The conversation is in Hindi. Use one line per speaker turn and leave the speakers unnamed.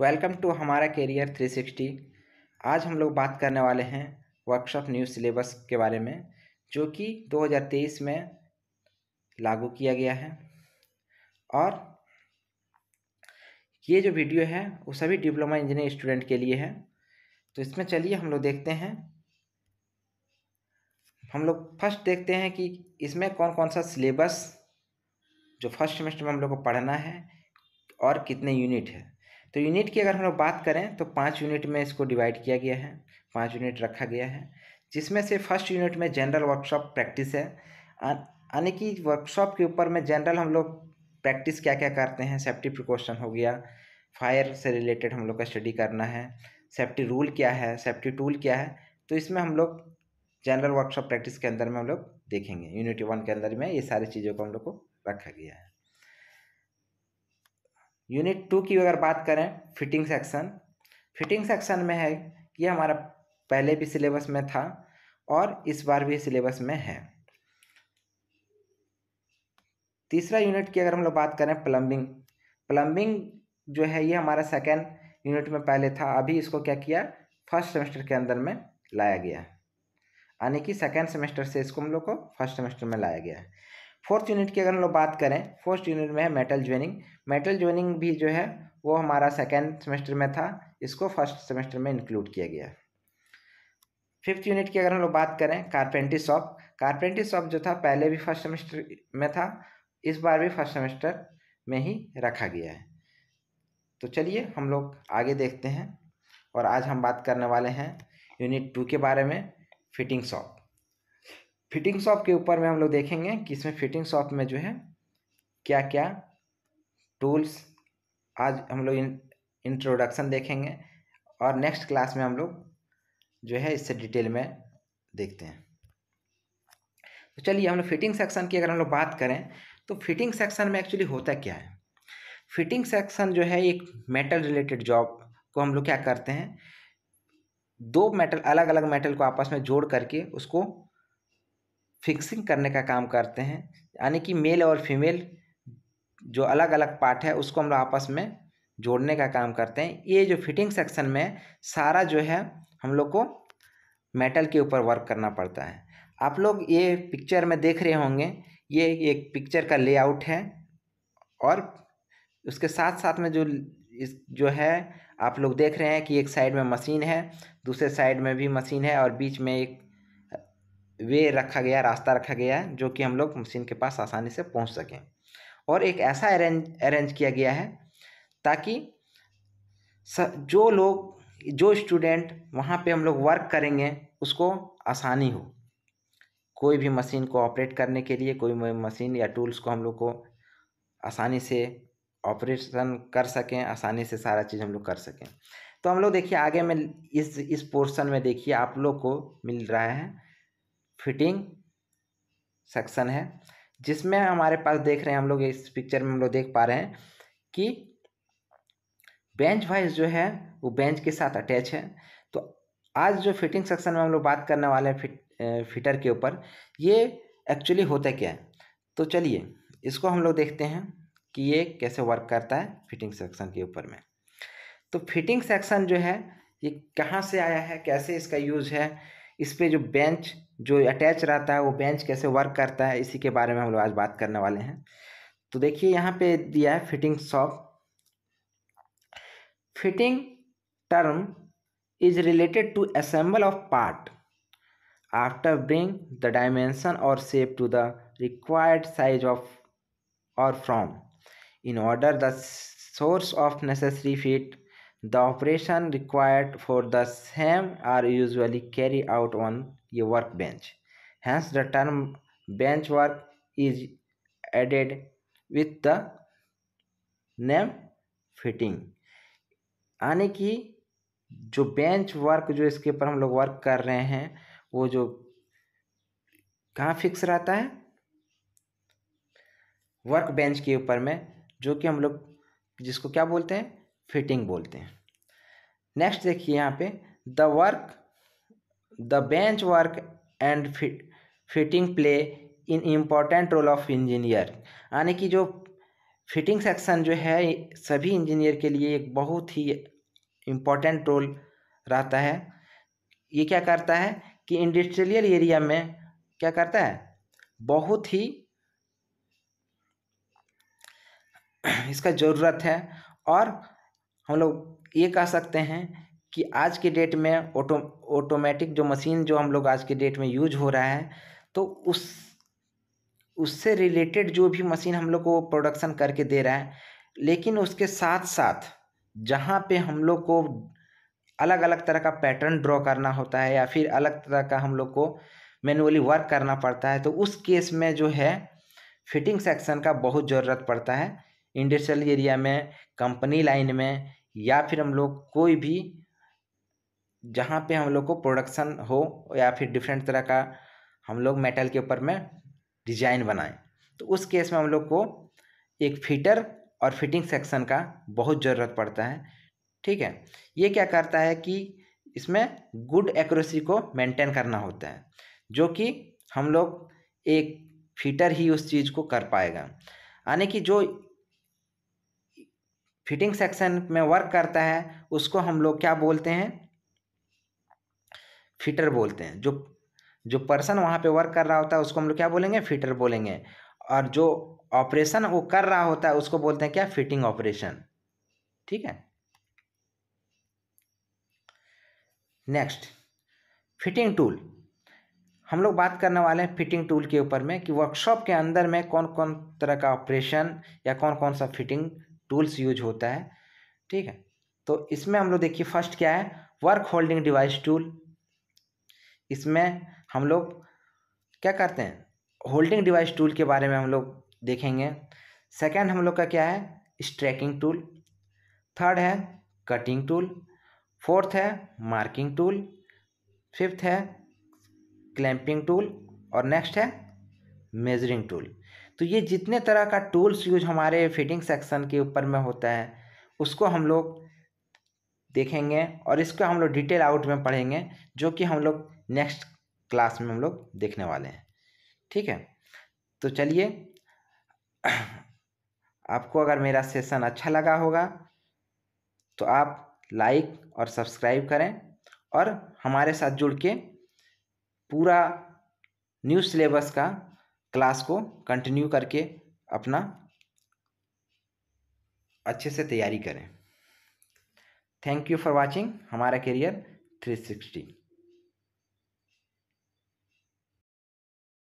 वेलकम टू हमारा कैरियर 360 आज हम लोग बात करने वाले हैं वर्कशॉप न्यू सिलेबस के बारे में जो कि 2023 में लागू किया गया है और ये जो वीडियो है वो सभी डिप्लोमा इंजीनियर स्टूडेंट के लिए है तो इसमें चलिए हम लोग देखते हैं हम लोग फर्स्ट देखते हैं कि इसमें कौन कौन सा सिलेबस जो फर्स्ट सेमेस्टर में हम लोग को पढ़ना है और कितने यूनिट है तो यूनिट की अगर हम लोग बात करें तो पाँच यूनिट में इसको डिवाइड किया गया है पाँच यूनिट रखा गया है जिसमें से फर्स्ट यूनिट में जनरल वर्कशॉप प्रैक्टिस है यानी कि वर्कशॉप के ऊपर में जनरल हम लोग प्रैक्टिस क्या क्या करते हैं सेफ्टी प्रिकॉशन हो गया फायर से रिलेटेड हम लोग का स्टडी करना है सेफ्टी रूल क्या है सेफ्टी टूल क्या है तो इसमें हम लोग जनरल वर्कशॉप प्रैक्टिस के अंदर में हम लोग देखेंगे यूनिट वन के अंदर में ये सारी चीज़ों को हम लोग को रखा गया है यूनिट टू की अगर बात करें फिटिंग सेक्शन फिटिंग सेक्शन में है ये हमारा पहले भी सिलेबस में था और इस बार भी सिलेबस में है तीसरा यूनिट की अगर हम लोग बात करें प्लम्बिंग प्लम्बिंग जो है ये हमारा सेकेंड यूनिट में पहले था अभी इसको क्या किया फर्स्ट सेमेस्टर के अंदर में लाया गया यानी कि सेकेंड सेमेस्टर से इसको हम लोग को फर्स्ट सेमेस्टर में लाया गया फोर्थ यूनिट की अगर हम लोग बात करें फोर्थ यूनिट में है मेटल ज्वाइनिंग मेटल ज्वाइनिंग भी जो है वो हमारा सेकेंड सेमेस्टर में था इसको फर्स्ट सेमेस्टर में इंक्लूड किया गया फिफ्थ यूनिट की अगर हम लोग बात करें कारपेंट्री शॉप कारपेंट्री शॉप जो था पहले भी फर्स्ट सेमेस्टर में था इस बार भी फर्स्ट सेमेस्टर में ही रखा गया है तो चलिए हम लोग आगे देखते हैं और आज हम बात करने वाले हैं यूनिट टू के बारे में फिटिंग शॉप फिटिंग शॉप के ऊपर में हम लोग देखेंगे कि इसमें फिटिंग शॉप में जो है क्या क्या टूल्स आज हम लोग इंट्रोडक्शन देखेंगे और नेक्स्ट क्लास में हम लोग जो है इससे डिटेल में देखते हैं तो चलिए हम लोग फिटिंग सेक्शन की अगर हम लोग बात करें तो फिटिंग सेक्शन में एक्चुअली होता क्या है फिटिंग सेक्शन जो है एक मेटल रिलेटेड जॉब को हम लोग क्या करते हैं दो मेटल अलग अलग मेटल को आपस में जोड़ करके उसको फिक्सिंग करने का काम करते हैं यानी कि मेल और फीमेल जो अलग अलग पार्ट है उसको हम लोग आपस में जोड़ने का काम करते हैं ये जो फिटिंग सेक्शन में सारा जो है हम लोग को मेटल के ऊपर वर्क करना पड़ता है आप लोग ये पिक्चर में देख रहे होंगे ये एक पिक्चर का लेआउट है और उसके साथ साथ में जो इस जो है आप लोग देख रहे हैं कि एक साइड में मशीन है दूसरे साइड में भी मशीन है और बीच में एक वे रखा गया रास्ता रखा गया है जो कि हम लोग मशीन के पास आसानी से पहुंच सकें और एक ऐसा अरेंज अरेंज किया गया है ताकि जो लोग जो स्टूडेंट वहाँ पे हम लोग वर्क करेंगे उसको आसानी हो कोई भी मशीन को ऑपरेट करने के लिए कोई मशीन या टूल्स को हम लोग को आसानी से ऑपरेशन कर सकें आसानी से सारा चीज़ हम लोग कर सकें तो हम लोग देखिए आगे में इस इस पोर्शन में देखिए आप लोग को मिल रहा है फिटिंग सेक्शन है जिसमें हमारे पास देख रहे हैं हम लोग इस पिक्चर में हम लोग देख पा रहे हैं कि बेंच वाइज जो है वो बेंच के साथ अटैच है तो आज जो फिटिंग सेक्शन में हम लोग बात करने वाले हैं फिट फिटर के ऊपर ये एक्चुअली होता क्या है तो चलिए इसको हम लोग देखते हैं कि ये कैसे वर्क करता है फिटिंग सेक्शन के ऊपर में तो फिटिंग सेक्शन जो है ये कहाँ से आया है कैसे इसका यूज है इस पर जो बेंच जो अटैच रहता है वो बेंच कैसे वर्क करता है इसी के बारे में हम लोग आज बात करने वाले हैं तो देखिए यहाँ पे दिया है fitting shop fitting term is related to assemble of part after bring the dimension और shape to the required size of और from in order the source of necessary fit the operation required for the same are usually carry out on ये work bench hence the term bench work is added with the name fitting यानी कि जो बेंच वर्क जो इसके ऊपर हम लोग वर्क कर रहे हैं वो जो कहाँ फिक्स रहता है वर्क बेंच के ऊपर में जो कि हम लोग जिसको क्या बोलते हैं फिटिंग बोलते हैं नेक्स्ट देखिए यहाँ पे the work the bench work and fitting play in important role of engineer यानी कि जो फिटिंग सेक्शन जो है सभी इंजीनियर के लिए एक बहुत ही इम्पॉर्टेंट रोल रहता है ये क्या करता है कि इंडस्ट्रियल एरिया में क्या करता है बहुत ही इसका ज़रूरत है और हम लोग ये कह सकते हैं कि आज के डेट में ऑटो ऑटोमेटिक जो मशीन जो हम लोग आज के डेट में यूज हो रहा है तो उस उससे रिलेटेड जो भी मशीन हम लोग को प्रोडक्शन करके दे रहा है लेकिन उसके साथ साथ जहाँ पे हम लोग को अलग अलग तरह का पैटर्न ड्रॉ करना होता है या फिर अलग तरह का हम लोग को मैनुअली वर्क करना पड़ता है तो उस केस में जो है फिटिंग सेक्शन का बहुत ज़रूरत पड़ता है इंडस्ट्रियल एरिया में कंपनी लाइन में या फिर हम लोग कोई भी जहाँ पे हम लोग को प्रोडक्शन हो या फिर डिफरेंट तरह का हम लोग मेटल के ऊपर में डिजाइन बनाएं तो उस केस में हम लोग को एक फिटर और फिटिंग सेक्शन का बहुत ज़रूरत पड़ता है ठीक है ये क्या करता है कि इसमें गुड एक्यूरेसी को मेंटेन करना होता है जो कि हम लोग एक फिटर ही उस चीज़ को कर पाएगा यानी कि जो फिटिंग सेक्शन में वर्क करता है उसको हम लोग क्या बोलते हैं फिटर बोलते हैं जो जो पर्सन वहाँ पे वर्क कर रहा होता है उसको हम लोग क्या बोलेंगे फिटर बोलेंगे और जो ऑपरेशन वो कर रहा होता है उसको बोलते हैं क्या फिटिंग ऑपरेशन ठीक है नेक्स्ट फिटिंग टूल हम लोग बात करने वाले हैं फिटिंग टूल के ऊपर में कि वर्कशॉप के अंदर में कौन कौन तरह का ऑपरेशन या कौन कौन सा फिटिंग टूल्स यूज होता है ठीक है तो इसमें हम लोग देखिए फर्स्ट क्या है वर्क होल्डिंग डिवाइस टूल इसमें हम लोग क्या करते हैं होल्डिंग डिवाइस टूल के बारे में हम लोग देखेंगे सेकेंड हम लोग का क्या है स्ट्रैकिंग टूल थर्ड है कटिंग टूल फोर्थ है मार्किंग टूल फिफ्थ है क्लैंपिंग टूल और नेक्स्ट है मेजरिंग टूल तो ये जितने तरह का टूल्स यूज हमारे फिटिंग सेक्शन के ऊपर में होता है उसको हम लोग देखेंगे और इसको हम लोग डिटेल आउट में पढ़ेंगे जो कि हम लोग नेक्स्ट क्लास में हम लोग देखने वाले हैं ठीक है तो चलिए आपको अगर मेरा सेशन अच्छा लगा होगा तो आप लाइक और सब्सक्राइब करें और हमारे साथ जुड़ के पूरा न्यू सिलेबस का क्लास को कंटिन्यू करके अपना अच्छे से तैयारी करें थैंक यू फॉर वाचिंग हमारा करियर 360